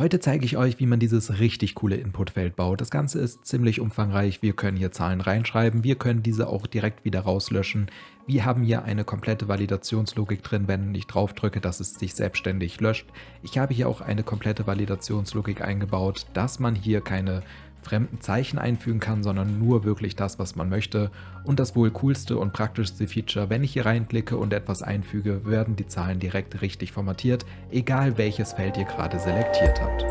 Heute zeige ich euch, wie man dieses richtig coole Inputfeld baut. Das Ganze ist ziemlich umfangreich. Wir können hier Zahlen reinschreiben, wir können diese auch direkt wieder rauslöschen. Wir haben hier eine komplette Validationslogik drin, wenn ich drauf drücke, dass es sich selbstständig löscht. Ich habe hier auch eine komplette Validationslogik eingebaut, dass man hier keine fremden Zeichen einfügen kann, sondern nur wirklich das, was man möchte. Und das wohl coolste und praktischste Feature, wenn ich hier reinklicke und etwas einfüge, werden die Zahlen direkt richtig formatiert, egal welches Feld ihr gerade selektiert habt.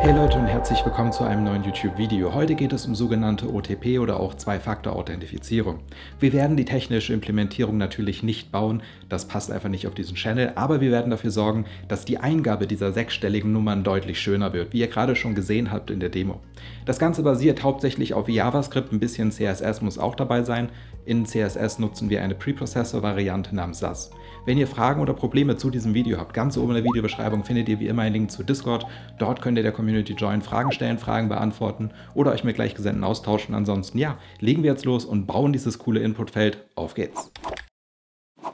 Hey Leute und herzlich willkommen zu einem neuen YouTube-Video. Heute geht es um sogenannte OTP oder auch Zwei-Faktor-Authentifizierung. Wir werden die technische Implementierung natürlich nicht bauen, das passt einfach nicht auf diesen Channel, aber wir werden dafür sorgen, dass die Eingabe dieser sechsstelligen Nummern deutlich schöner wird, wie ihr gerade schon gesehen habt in der Demo. Das Ganze basiert hauptsächlich auf JavaScript, ein bisschen CSS muss auch dabei sein. In CSS nutzen wir eine Preprocessor-Variante namens SAS. Wenn ihr Fragen oder Probleme zu diesem Video habt, ganz oben in der Videobeschreibung findet ihr wie immer einen Link zu Discord. Dort könnt ihr der Community join, Fragen stellen, Fragen beantworten oder euch mit Gleichgesinnten austauschen. Ansonsten ja, legen wir jetzt los und bauen dieses coole Inputfeld. Auf geht's!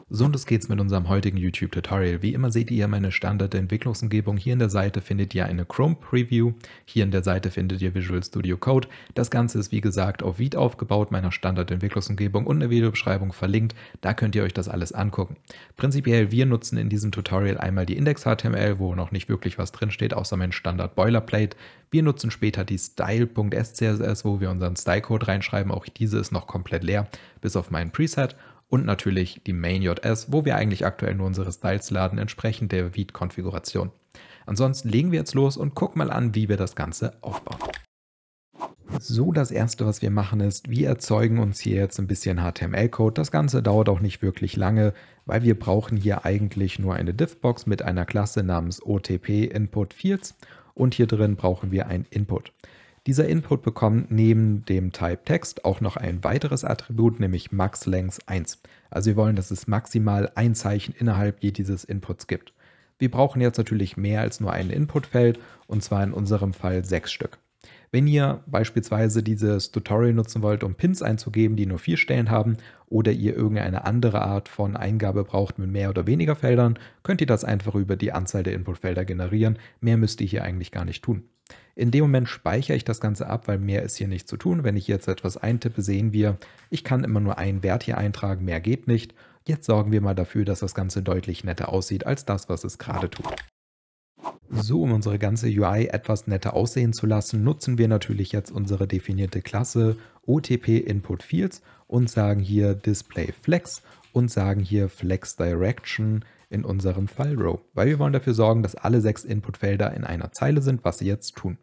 So und es geht's mit unserem heutigen YouTube-Tutorial. Wie immer seht ihr meine Standard-Entwicklungsumgebung. Hier in der Seite findet ihr eine Chrome-Preview. Hier in der Seite findet ihr Visual Studio Code. Das Ganze ist wie gesagt auf Vite aufgebaut, meiner Standard-Entwicklungsumgebung und der Videobeschreibung verlinkt. Da könnt ihr euch das alles angucken. Prinzipiell, wir nutzen in diesem Tutorial einmal die Index.html, wo noch nicht wirklich was drinsteht, außer mein Standard-Boilerplate. Wir nutzen später die Style.scss, wo wir unseren Style-Code reinschreiben. Auch diese ist noch komplett leer, bis auf mein Preset und natürlich die MainJS, wo wir eigentlich aktuell nur unsere Styles laden, entsprechend der Viet-Konfiguration. Ansonsten legen wir jetzt los und gucken mal an, wie wir das Ganze aufbauen. So, das erste, was wir machen, ist, wir erzeugen uns hier jetzt ein bisschen HTML-Code. Das Ganze dauert auch nicht wirklich lange, weil wir brauchen hier eigentlich nur eine Diffbox mit einer Klasse namens OTP Input Fields und hier drin brauchen wir ein Input. Dieser Input bekommt neben dem Type Text auch noch ein weiteres Attribut, nämlich maxLength 1. Also wir wollen, dass es maximal ein Zeichen innerhalb je dieses Inputs gibt. Wir brauchen jetzt natürlich mehr als nur ein Inputfeld und zwar in unserem Fall sechs Stück. Wenn ihr beispielsweise dieses Tutorial nutzen wollt, um Pins einzugeben, die nur vier Stellen haben, oder ihr irgendeine andere Art von Eingabe braucht mit mehr oder weniger Feldern, könnt ihr das einfach über die Anzahl der Inputfelder generieren. Mehr müsst ihr hier eigentlich gar nicht tun. In dem Moment speichere ich das Ganze ab, weil mehr ist hier nicht zu tun. Wenn ich jetzt etwas eintippe, sehen wir, ich kann immer nur einen Wert hier eintragen, mehr geht nicht. Jetzt sorgen wir mal dafür, dass das Ganze deutlich netter aussieht als das, was es gerade tut. So, um unsere ganze UI etwas netter aussehen zu lassen, nutzen wir natürlich jetzt unsere definierte Klasse OTP Input Fields und sagen hier Display Flex und sagen hier Flex Direction in unserem Fall Row, weil wir wollen dafür sorgen, dass alle sechs Inputfelder in einer Zeile sind, was sie jetzt tun.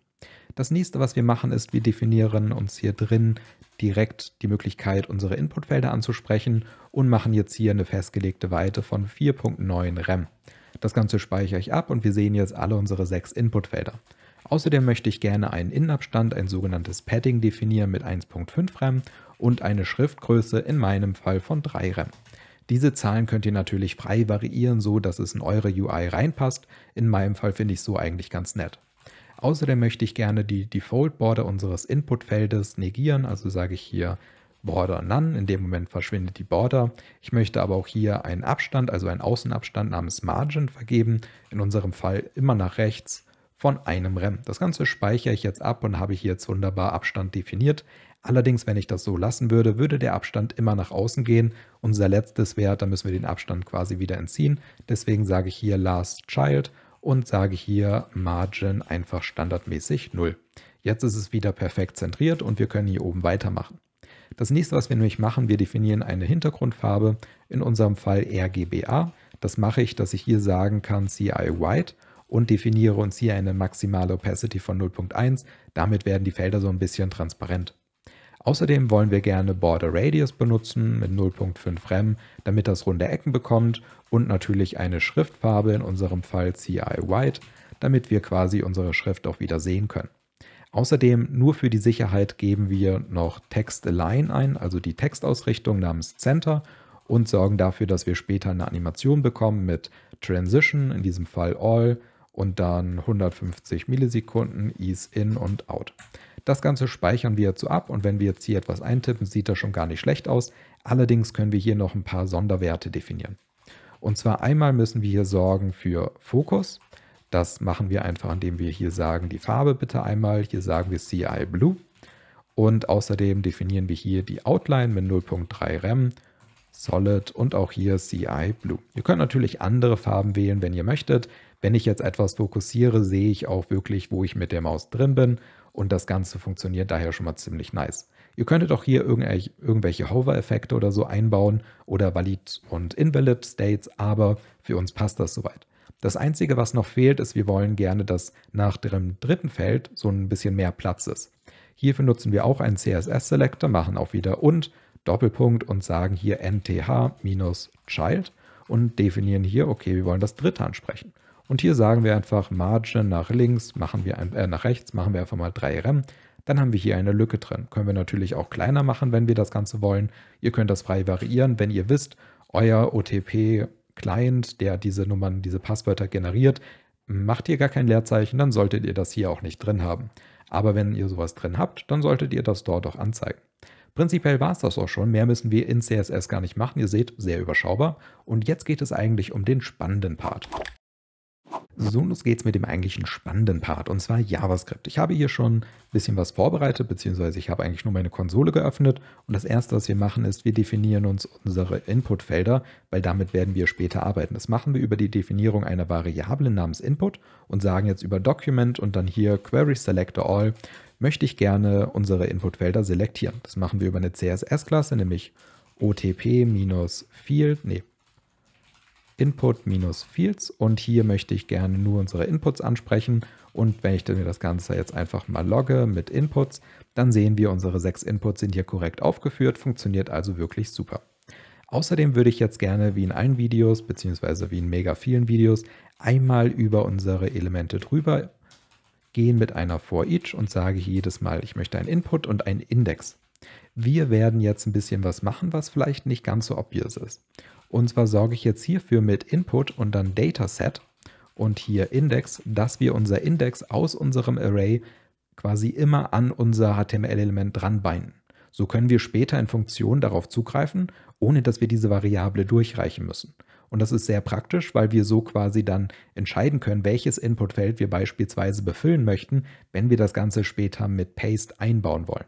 Das nächste, was wir machen, ist, wir definieren uns hier drin direkt die Möglichkeit, unsere Inputfelder anzusprechen und machen jetzt hier eine festgelegte Weite von 4.9 Rem. Das Ganze speichere ich ab und wir sehen jetzt alle unsere sechs Inputfelder. Außerdem möchte ich gerne einen Innenabstand, ein sogenanntes Padding definieren mit 1.5 RAM und eine Schriftgröße in meinem Fall von 3 RAM. Diese Zahlen könnt ihr natürlich frei variieren, so dass es in eure UI reinpasst. In meinem Fall finde ich so eigentlich ganz nett. Außerdem möchte ich gerne die Default Border unseres Inputfeldes negieren, also sage ich hier Border None. In dem Moment verschwindet die Border. Ich möchte aber auch hier einen Abstand, also einen Außenabstand namens Margin vergeben. In unserem Fall immer nach rechts von einem Rem. Das Ganze speichere ich jetzt ab und habe hier jetzt wunderbar Abstand definiert. Allerdings, wenn ich das so lassen würde, würde der Abstand immer nach außen gehen. Unser letztes Wert, da müssen wir den Abstand quasi wieder entziehen. Deswegen sage ich hier Last Child und sage hier Margin einfach standardmäßig 0. Jetzt ist es wieder perfekt zentriert und wir können hier oben weitermachen. Das nächste, was wir nämlich machen, wir definieren eine Hintergrundfarbe, in unserem Fall RGBA. Das mache ich, dass ich hier sagen kann CI White und definiere uns hier eine maximale Opacity von 0.1. Damit werden die Felder so ein bisschen transparent. Außerdem wollen wir gerne Border Radius benutzen mit 0.5 Rem, damit das runde Ecken bekommt und natürlich eine Schriftfarbe, in unserem Fall CI White, damit wir quasi unsere Schrift auch wieder sehen können. Außerdem nur für die Sicherheit geben wir noch Text-Align ein, also die Textausrichtung namens Center und sorgen dafür, dass wir später eine Animation bekommen mit Transition, in diesem Fall All und dann 150 Millisekunden, Ease In und Out. Das Ganze speichern wir jetzt so ab und wenn wir jetzt hier etwas eintippen, sieht das schon gar nicht schlecht aus. Allerdings können wir hier noch ein paar Sonderwerte definieren. Und zwar einmal müssen wir hier sorgen für Fokus. Das machen wir einfach, indem wir hier sagen, die Farbe bitte einmal, hier sagen wir CI Blue und außerdem definieren wir hier die Outline mit 0.3 Rem, Solid und auch hier CI Blue. Ihr könnt natürlich andere Farben wählen, wenn ihr möchtet. Wenn ich jetzt etwas fokussiere, sehe ich auch wirklich, wo ich mit der Maus drin bin und das Ganze funktioniert daher schon mal ziemlich nice. Ihr könntet auch hier irgendwelche Hover-Effekte oder so einbauen oder Valid und Invalid States, aber für uns passt das soweit. Das Einzige, was noch fehlt, ist, wir wollen gerne, dass nach dem dritten Feld so ein bisschen mehr Platz ist. Hierfür nutzen wir auch einen CSS-Selector, machen auch wieder und Doppelpunkt und sagen hier nth-child und definieren hier, okay, wir wollen das dritte ansprechen. Und hier sagen wir einfach Margin nach links, machen wir ein, äh, nach rechts, machen wir einfach mal 3rem. Dann haben wir hier eine Lücke drin. Können wir natürlich auch kleiner machen, wenn wir das Ganze wollen. Ihr könnt das frei variieren, wenn ihr wisst, euer OTP Client, der diese Nummern, diese Passwörter generiert, macht ihr gar kein Leerzeichen, dann solltet ihr das hier auch nicht drin haben. Aber wenn ihr sowas drin habt, dann solltet ihr das dort auch anzeigen. Prinzipiell war es das auch schon. Mehr müssen wir in CSS gar nicht machen. Ihr seht, sehr überschaubar. Und jetzt geht es eigentlich um den spannenden Part. So, los geht's mit dem eigentlichen spannenden Part, und zwar JavaScript. Ich habe hier schon ein bisschen was vorbereitet, beziehungsweise ich habe eigentlich nur meine Konsole geöffnet. Und das Erste, was wir machen, ist, wir definieren uns unsere Inputfelder, weil damit werden wir später arbeiten. Das machen wir über die Definierung einer Variable namens Input und sagen jetzt über Document und dann hier Query Selector All möchte ich gerne unsere Inputfelder selektieren. Das machen wir über eine CSS-Klasse, nämlich otp-field, nee, Input-Fields und hier möchte ich gerne nur unsere Inputs ansprechen und wenn ich mir das Ganze jetzt einfach mal logge mit Inputs, dann sehen wir, unsere sechs Inputs sind hier korrekt aufgeführt, funktioniert also wirklich super. Außerdem würde ich jetzt gerne, wie in allen Videos, beziehungsweise wie in mega vielen Videos, einmal über unsere Elemente drüber gehen mit einer For Each und sage jedes Mal, ich möchte ein Input und ein Index. Wir werden jetzt ein bisschen was machen, was vielleicht nicht ganz so obvious ist. Und zwar sorge ich jetzt hierfür mit Input und dann Dataset und hier Index, dass wir unser Index aus unserem Array quasi immer an unser HTML-Element dranbinden. So können wir später in Funktionen darauf zugreifen, ohne dass wir diese Variable durchreichen müssen. Und das ist sehr praktisch, weil wir so quasi dann entscheiden können, welches Inputfeld wir beispielsweise befüllen möchten, wenn wir das Ganze später mit Paste einbauen wollen.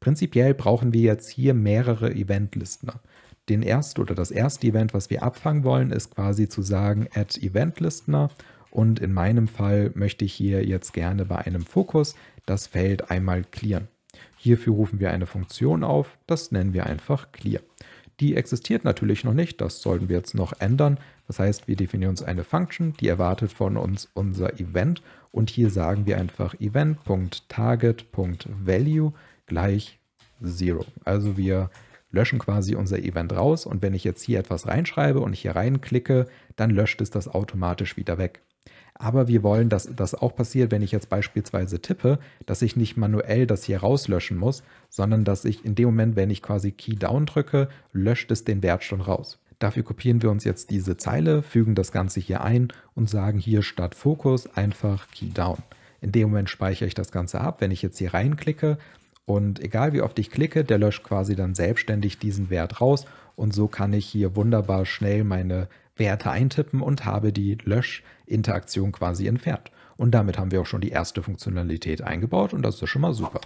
Prinzipiell brauchen wir jetzt hier mehrere Event-Listener den erst oder das erste Event, was wir abfangen wollen, ist quasi zu sagen Add Event Listener. Und in meinem Fall möchte ich hier jetzt gerne bei einem Fokus das Feld einmal clearen. Hierfür rufen wir eine Funktion auf, das nennen wir einfach clear. Die existiert natürlich noch nicht, das sollten wir jetzt noch ändern. Das heißt, wir definieren uns eine Function, die erwartet von uns unser Event und hier sagen wir einfach event.target.value gleich 0. Also wir löschen quasi unser Event raus und wenn ich jetzt hier etwas reinschreibe und ich hier reinklicke, dann löscht es das automatisch wieder weg. Aber wir wollen, dass das auch passiert, wenn ich jetzt beispielsweise tippe, dass ich nicht manuell das hier rauslöschen muss, sondern dass ich in dem Moment, wenn ich quasi Key Down drücke, löscht es den Wert schon raus. Dafür kopieren wir uns jetzt diese Zeile, fügen das Ganze hier ein und sagen hier statt Fokus einfach Key Down. In dem Moment speichere ich das Ganze ab. Wenn ich jetzt hier reinklicke, und egal wie oft ich klicke, der löscht quasi dann selbstständig diesen Wert raus. Und so kann ich hier wunderbar schnell meine Werte eintippen und habe die Löschinteraktion quasi entfernt. Und damit haben wir auch schon die erste Funktionalität eingebaut und das ist schon mal super.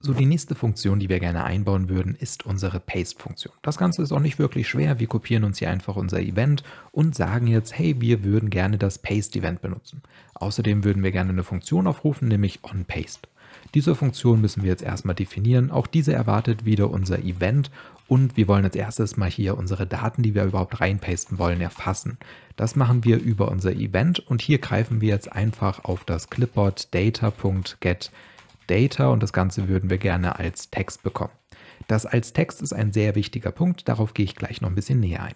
So, die nächste Funktion, die wir gerne einbauen würden, ist unsere Paste-Funktion. Das Ganze ist auch nicht wirklich schwer. Wir kopieren uns hier einfach unser Event und sagen jetzt, hey, wir würden gerne das Paste-Event benutzen. Außerdem würden wir gerne eine Funktion aufrufen, nämlich onPaste. Diese Funktion müssen wir jetzt erstmal definieren. Auch diese erwartet wieder unser Event und wir wollen als erstes mal hier unsere Daten, die wir überhaupt reinpasten wollen, erfassen. Das machen wir über unser Event und hier greifen wir jetzt einfach auf das Clipboard data.getData und das Ganze würden wir gerne als Text bekommen. Das als Text ist ein sehr wichtiger Punkt, darauf gehe ich gleich noch ein bisschen näher ein.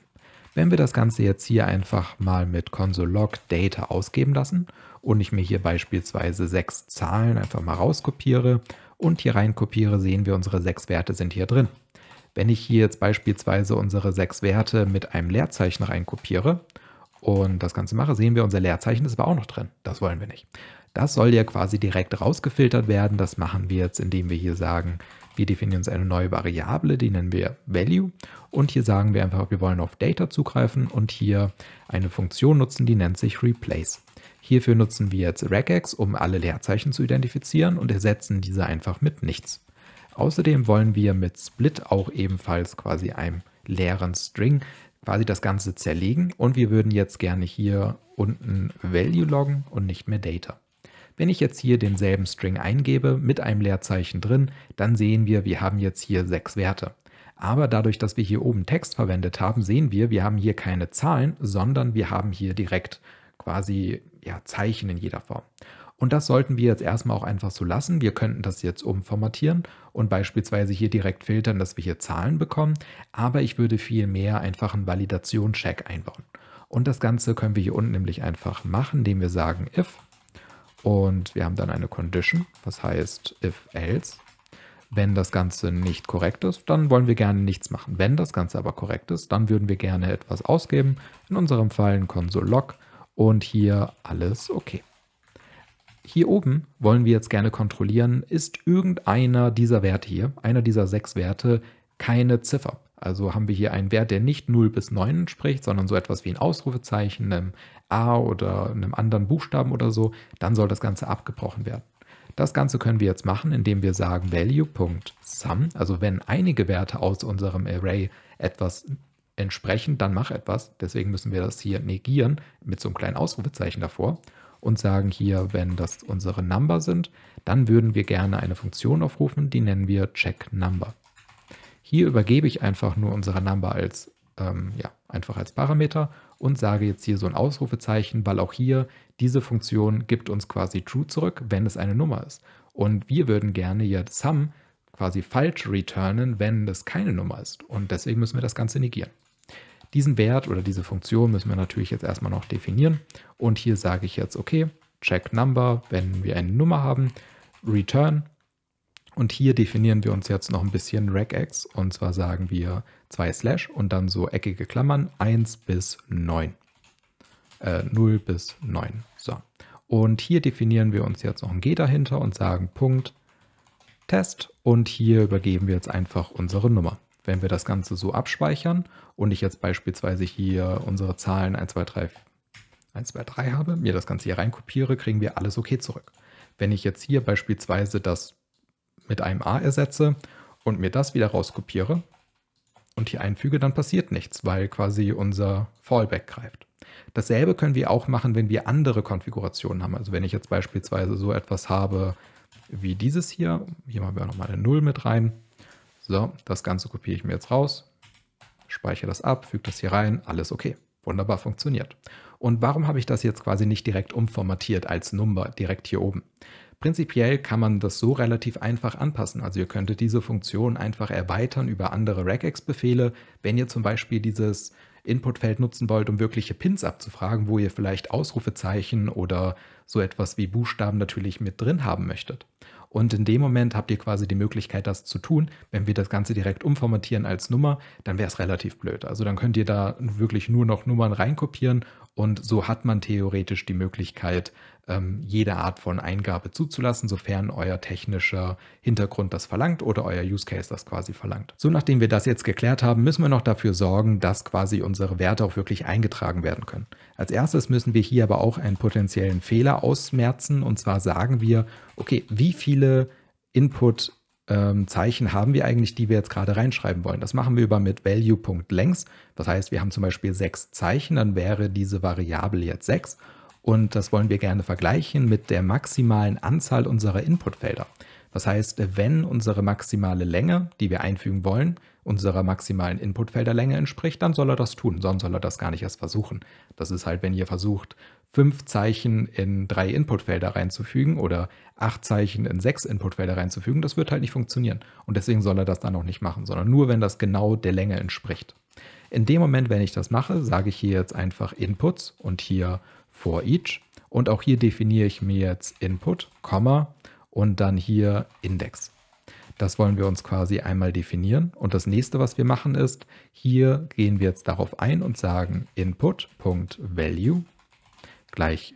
Wenn wir das Ganze jetzt hier einfach mal mit console.log data ausgeben lassen und ich mir hier beispielsweise sechs Zahlen einfach mal rauskopiere und hier reinkopiere, sehen wir, unsere sechs Werte sind hier drin. Wenn ich hier jetzt beispielsweise unsere sechs Werte mit einem Leerzeichen reinkopiere und das Ganze mache, sehen wir, unser Leerzeichen ist aber auch noch drin. Das wollen wir nicht. Das soll ja quasi direkt rausgefiltert werden. Das machen wir jetzt, indem wir hier sagen, wir definieren uns eine neue Variable, die nennen wir Value. Und hier sagen wir einfach, wir wollen auf Data zugreifen und hier eine Funktion nutzen, die nennt sich Replace. Hierfür nutzen wir jetzt regex, um alle Leerzeichen zu identifizieren und ersetzen diese einfach mit nichts. Außerdem wollen wir mit split auch ebenfalls quasi einem leeren String quasi das Ganze zerlegen und wir würden jetzt gerne hier unten value loggen und nicht mehr data. Wenn ich jetzt hier denselben String eingebe mit einem Leerzeichen drin, dann sehen wir, wir haben jetzt hier sechs Werte. Aber dadurch, dass wir hier oben Text verwendet haben, sehen wir, wir haben hier keine Zahlen, sondern wir haben hier direkt quasi ja, Zeichen in jeder Form. Und das sollten wir jetzt erstmal auch einfach so lassen. Wir könnten das jetzt umformatieren und beispielsweise hier direkt filtern, dass wir hier Zahlen bekommen. Aber ich würde vielmehr einfach einen Validationscheck einbauen. Und das Ganze können wir hier unten nämlich einfach machen, indem wir sagen if. Und wir haben dann eine Condition, was heißt if else. Wenn das Ganze nicht korrekt ist, dann wollen wir gerne nichts machen. Wenn das Ganze aber korrekt ist, dann würden wir gerne etwas ausgeben. In unserem Fall ein Console-Log und hier alles okay. Hier oben wollen wir jetzt gerne kontrollieren, ist irgendeiner dieser Werte hier, einer dieser sechs Werte, keine Ziffer. Also haben wir hier einen Wert, der nicht 0 bis 9 entspricht, sondern so etwas wie ein Ausrufezeichen, einem A oder einem anderen Buchstaben oder so, dann soll das Ganze abgebrochen werden. Das Ganze können wir jetzt machen, indem wir sagen value.sum, also wenn einige Werte aus unserem Array etwas entsprechend, dann mach etwas. Deswegen müssen wir das hier negieren mit so einem kleinen Ausrufezeichen davor und sagen hier, wenn das unsere Number sind, dann würden wir gerne eine Funktion aufrufen, die nennen wir checkNumber. Hier übergebe ich einfach nur unsere Number als, ähm, ja, einfach als Parameter und sage jetzt hier so ein Ausrufezeichen, weil auch hier diese Funktion gibt uns quasi true zurück, wenn es eine Nummer ist. Und wir würden gerne hier sum quasi falsch returnen, wenn das keine Nummer ist. Und deswegen müssen wir das Ganze negieren. Diesen Wert oder diese Funktion müssen wir natürlich jetzt erstmal noch definieren. Und hier sage ich jetzt, okay, check number, wenn wir eine Nummer haben, return. Und hier definieren wir uns jetzt noch ein bisschen regex. Und zwar sagen wir zwei Slash und dann so eckige Klammern 1 bis 9. Äh, 0 bis 9. So. Und hier definieren wir uns jetzt noch ein G dahinter und sagen Punkt Test. Und hier übergeben wir jetzt einfach unsere Nummer wenn wir das Ganze so abspeichern und ich jetzt beispielsweise hier unsere Zahlen 1, 2, 3, 1, 2, 3 habe, mir das Ganze hier reinkopiere, kriegen wir alles okay zurück. Wenn ich jetzt hier beispielsweise das mit einem A ersetze und mir das wieder rauskopiere und hier einfüge, dann passiert nichts, weil quasi unser Fallback greift. Dasselbe können wir auch machen, wenn wir andere Konfigurationen haben. Also wenn ich jetzt beispielsweise so etwas habe wie dieses hier, hier machen wir nochmal eine 0 mit rein, so, das Ganze kopiere ich mir jetzt raus, speichere das ab, füge das hier rein, alles okay. Wunderbar funktioniert. Und warum habe ich das jetzt quasi nicht direkt umformatiert als Nummer direkt hier oben? Prinzipiell kann man das so relativ einfach anpassen. Also ihr könntet diese Funktion einfach erweitern über andere regex-Befehle. Wenn ihr zum Beispiel dieses Inputfeld nutzen wollt, um wirkliche Pins abzufragen, wo ihr vielleicht Ausrufezeichen oder so etwas wie Buchstaben natürlich mit drin haben möchtet. Und in dem Moment habt ihr quasi die Möglichkeit, das zu tun. Wenn wir das Ganze direkt umformatieren als Nummer, dann wäre es relativ blöd. Also dann könnt ihr da wirklich nur noch Nummern reinkopieren und so hat man theoretisch die Möglichkeit, ähm, jede Art von Eingabe zuzulassen, sofern euer technischer Hintergrund das verlangt oder euer Use Case das quasi verlangt. So, nachdem wir das jetzt geklärt haben, müssen wir noch dafür sorgen, dass quasi unsere Werte auch wirklich eingetragen werden können. Als erstes müssen wir hier aber auch einen potenziellen Fehler ausmerzen und zwar sagen wir, okay, wie viele Input ähm, Zeichen haben wir eigentlich, die wir jetzt gerade reinschreiben wollen. Das machen wir über mit value.length. Das heißt, wir haben zum Beispiel sechs Zeichen, dann wäre diese Variable jetzt sechs. Und das wollen wir gerne vergleichen mit der maximalen Anzahl unserer Inputfelder. Das heißt, wenn unsere maximale Länge, die wir einfügen wollen, unserer maximalen Inputfelderlänge entspricht, dann soll er das tun, sonst soll er das gar nicht erst versuchen. Das ist halt, wenn ihr versucht, fünf Zeichen in drei Inputfelder reinzufügen oder acht Zeichen in sechs Inputfelder reinzufügen, das wird halt nicht funktionieren. Und deswegen soll er das dann auch nicht machen, sondern nur, wenn das genau der Länge entspricht. In dem Moment, wenn ich das mache, sage ich hier jetzt einfach Inputs und hier for each. Und auch hier definiere ich mir jetzt Input, Komma und dann hier Index. Das wollen wir uns quasi einmal definieren. Und das nächste, was wir machen, ist, hier gehen wir jetzt darauf ein und sagen input.value gleich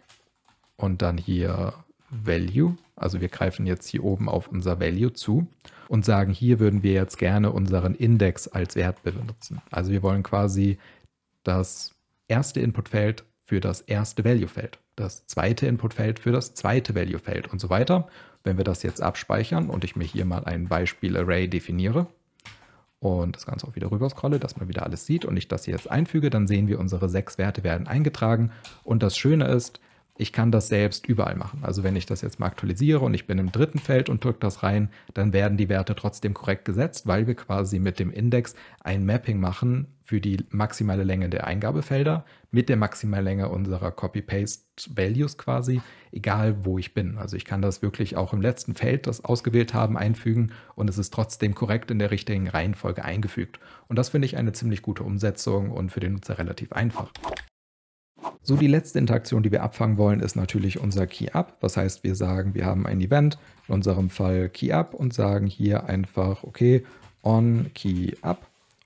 und dann hier Value. Also wir greifen jetzt hier oben auf unser Value zu und sagen, hier würden wir jetzt gerne unseren Index als Wert benutzen. Also wir wollen quasi das erste Inputfeld für das erste Value-Feld, das zweite Inputfeld für das zweite Value-Feld und so weiter. Wenn wir das jetzt abspeichern und ich mir hier mal ein Beispiel-Array definiere, und das Ganze auch wieder rüber scrolle, dass man wieder alles sieht und ich das hier jetzt einfüge, dann sehen wir, unsere sechs Werte werden eingetragen. Und das Schöne ist, ich kann das selbst überall machen. Also wenn ich das jetzt mal aktualisiere und ich bin im dritten Feld und drücke das rein, dann werden die Werte trotzdem korrekt gesetzt, weil wir quasi mit dem Index ein Mapping machen für die maximale Länge der Eingabefelder mit der maximalen Länge unserer Copy-Paste-Values quasi, egal wo ich bin. Also ich kann das wirklich auch im letzten Feld, das ausgewählt haben, einfügen und es ist trotzdem korrekt in der richtigen Reihenfolge eingefügt. Und das finde ich eine ziemlich gute Umsetzung und für den Nutzer relativ einfach. So die letzte Interaktion, die wir abfangen wollen, ist natürlich unser KeyUp. Was heißt, wir sagen, wir haben ein Event, in unserem Fall KeyUp, und sagen hier einfach, okay, on key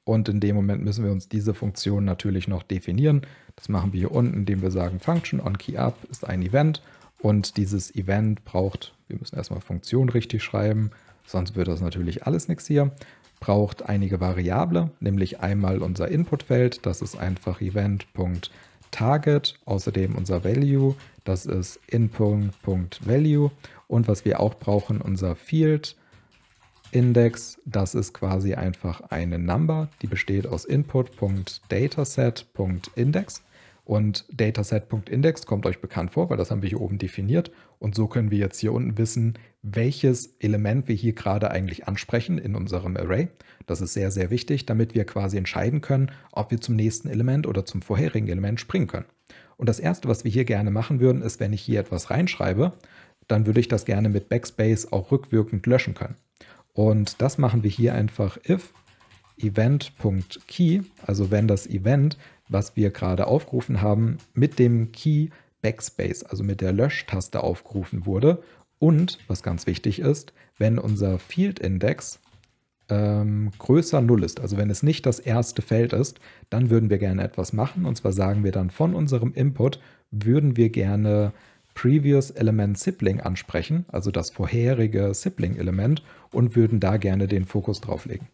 Und in dem Moment müssen wir uns diese Funktion natürlich noch definieren. Das machen wir hier unten, indem wir sagen, Function on key ist ein Event. Und dieses Event braucht, wir müssen erstmal Funktion richtig schreiben, sonst wird das natürlich alles nichts hier, braucht einige Variable, nämlich einmal unser Inputfeld, das ist einfach Event.keyUp. Target, außerdem unser Value, das ist in.value und was wir auch brauchen, unser Field Index, das ist quasi einfach eine Number, die besteht aus input.dataset.index und Dataset.index kommt euch bekannt vor, weil das haben wir hier oben definiert. Und so können wir jetzt hier unten wissen, welches Element wir hier gerade eigentlich ansprechen in unserem Array. Das ist sehr, sehr wichtig, damit wir quasi entscheiden können, ob wir zum nächsten Element oder zum vorherigen Element springen können. Und das Erste, was wir hier gerne machen würden, ist, wenn ich hier etwas reinschreibe, dann würde ich das gerne mit Backspace auch rückwirkend löschen können. Und das machen wir hier einfach if event.key, also wenn das Event was wir gerade aufgerufen haben, mit dem Key Backspace, also mit der Löschtaste aufgerufen wurde. Und, was ganz wichtig ist, wenn unser Field Index ähm, größer 0 ist, also wenn es nicht das erste Feld ist, dann würden wir gerne etwas machen. Und zwar sagen wir dann von unserem Input würden wir gerne Previous Element Sibling ansprechen, also das vorherige Sibling-Element, und würden da gerne den Fokus drauflegen.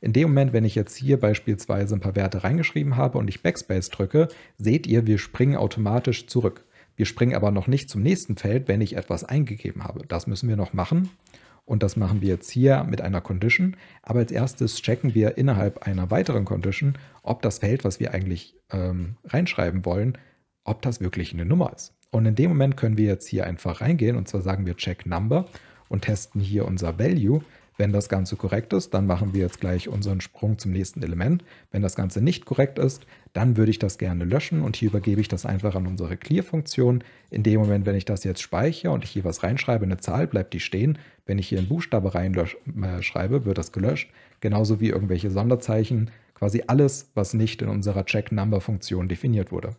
In dem Moment, wenn ich jetzt hier beispielsweise ein paar Werte reingeschrieben habe und ich Backspace drücke, seht ihr, wir springen automatisch zurück. Wir springen aber noch nicht zum nächsten Feld, wenn ich etwas eingegeben habe. Das müssen wir noch machen. Und das machen wir jetzt hier mit einer Condition. Aber als erstes checken wir innerhalb einer weiteren Condition, ob das Feld, was wir eigentlich ähm, reinschreiben wollen, ob das wirklich eine Nummer ist. Und in dem Moment können wir jetzt hier einfach reingehen und zwar sagen wir check number und testen hier unser Value. Wenn das Ganze korrekt ist, dann machen wir jetzt gleich unseren Sprung zum nächsten Element. Wenn das Ganze nicht korrekt ist, dann würde ich das gerne löschen und hier übergebe ich das einfach an unsere Clear-Funktion. In dem Moment, wenn ich das jetzt speichere und ich hier was reinschreibe, eine Zahl, bleibt die stehen. Wenn ich hier einen Buchstabe reinschreibe, äh, wird das gelöscht. Genauso wie irgendwelche Sonderzeichen, quasi alles, was nicht in unserer Check-Number-Funktion definiert wurde.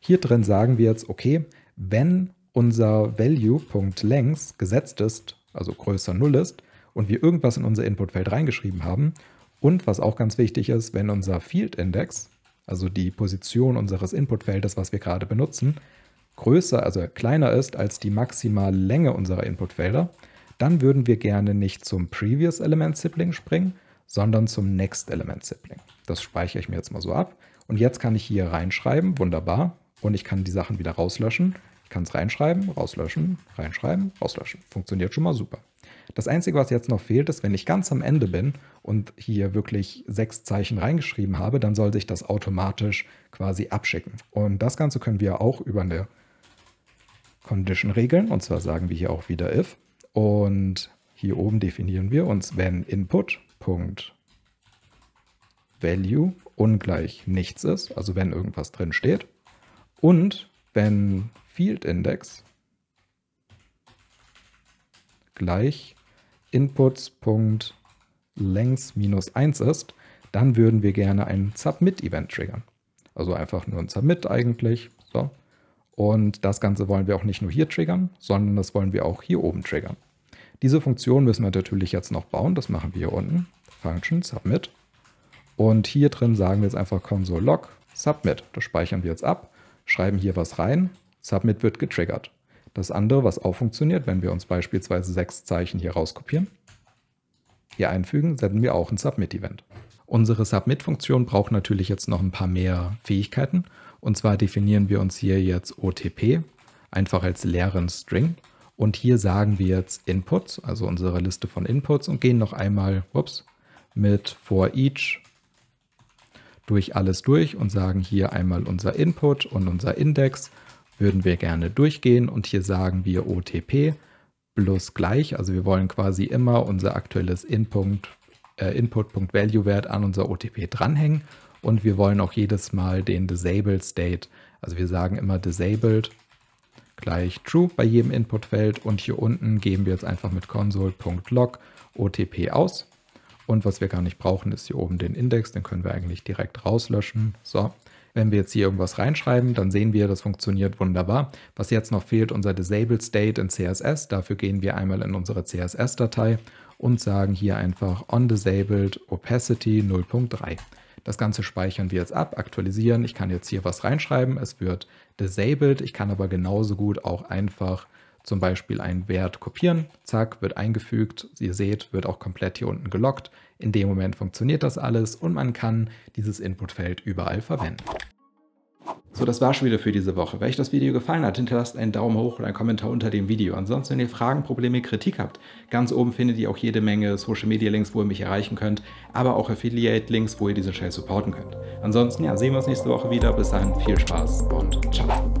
Hier drin sagen wir jetzt, okay, wenn unser Value.length gesetzt ist, also größer 0 ist, und wir irgendwas in unser Inputfeld reingeschrieben haben. Und was auch ganz wichtig ist, wenn unser Field Index, also die Position unseres Inputfeldes, was wir gerade benutzen, größer, also kleiner ist als die maximale Länge unserer Inputfelder, dann würden wir gerne nicht zum Previous Element Sibling springen, sondern zum Next Element Sibling. Das speichere ich mir jetzt mal so ab. Und jetzt kann ich hier reinschreiben, wunderbar. Und ich kann die Sachen wieder rauslöschen. Ich kann es reinschreiben, rauslöschen, reinschreiben, rauslöschen. Funktioniert schon mal super. Das Einzige, was jetzt noch fehlt, ist, wenn ich ganz am Ende bin und hier wirklich sechs Zeichen reingeschrieben habe, dann soll sich das automatisch quasi abschicken. Und das Ganze können wir auch über eine Condition regeln. Und zwar sagen wir hier auch wieder if. Und hier oben definieren wir uns, wenn input.value ungleich nichts ist, also wenn irgendwas drin steht. Und wenn Field Index gleich inputs.lengths-1 ist, dann würden wir gerne ein Submit-Event triggern. Also einfach nur ein Submit eigentlich. So. Und das Ganze wollen wir auch nicht nur hier triggern, sondern das wollen wir auch hier oben triggern. Diese Funktion müssen wir natürlich jetzt noch bauen. Das machen wir hier unten. Function Submit. Und hier drin sagen wir jetzt einfach Console Log Submit. Das speichern wir jetzt ab, schreiben hier was rein. Submit wird getriggert. Das andere, was auch funktioniert, wenn wir uns beispielsweise sechs Zeichen hier rauskopieren, hier einfügen, senden wir auch ein Submit-Event. Unsere Submit-Funktion braucht natürlich jetzt noch ein paar mehr Fähigkeiten. Und zwar definieren wir uns hier jetzt OTP einfach als leeren String. Und hier sagen wir jetzt Inputs, also unsere Liste von Inputs und gehen noch einmal ups, mit for each durch alles durch und sagen hier einmal unser Input und unser Index würden wir gerne durchgehen und hier sagen wir OTP plus gleich. Also wir wollen quasi immer unser aktuelles Input, äh, Input.value-Wert an unser OTP dranhängen und wir wollen auch jedes Mal den Disabled State. Also wir sagen immer Disabled gleich True bei jedem Inputfeld und hier unten geben wir jetzt einfach mit console.log OTP aus. Und was wir gar nicht brauchen, ist hier oben den Index, den können wir eigentlich direkt rauslöschen. So, wenn wir jetzt hier irgendwas reinschreiben, dann sehen wir, das funktioniert wunderbar. Was jetzt noch fehlt, unser Disabled State in CSS. Dafür gehen wir einmal in unsere CSS-Datei und sagen hier einfach onDisabled opacity 0.3. Das Ganze speichern wir jetzt ab, aktualisieren. Ich kann jetzt hier was reinschreiben. Es wird disabled. Ich kann aber genauso gut auch einfach zum Beispiel einen Wert kopieren. Zack, wird eingefügt. Ihr seht, wird auch komplett hier unten gelockt. In dem Moment funktioniert das alles und man kann dieses Inputfeld überall verwenden. So, das war schon wieder für diese Woche. Wenn euch das Video gefallen hat, hinterlasst einen Daumen hoch und einen Kommentar unter dem Video. Ansonsten, wenn ihr Fragen, Probleme, Kritik habt, ganz oben findet ihr auch jede Menge Social Media Links, wo ihr mich erreichen könnt, aber auch Affiliate Links, wo ihr diesen Shell supporten könnt. Ansonsten, ja, sehen wir uns nächste Woche wieder. Bis dahin, viel Spaß und ciao.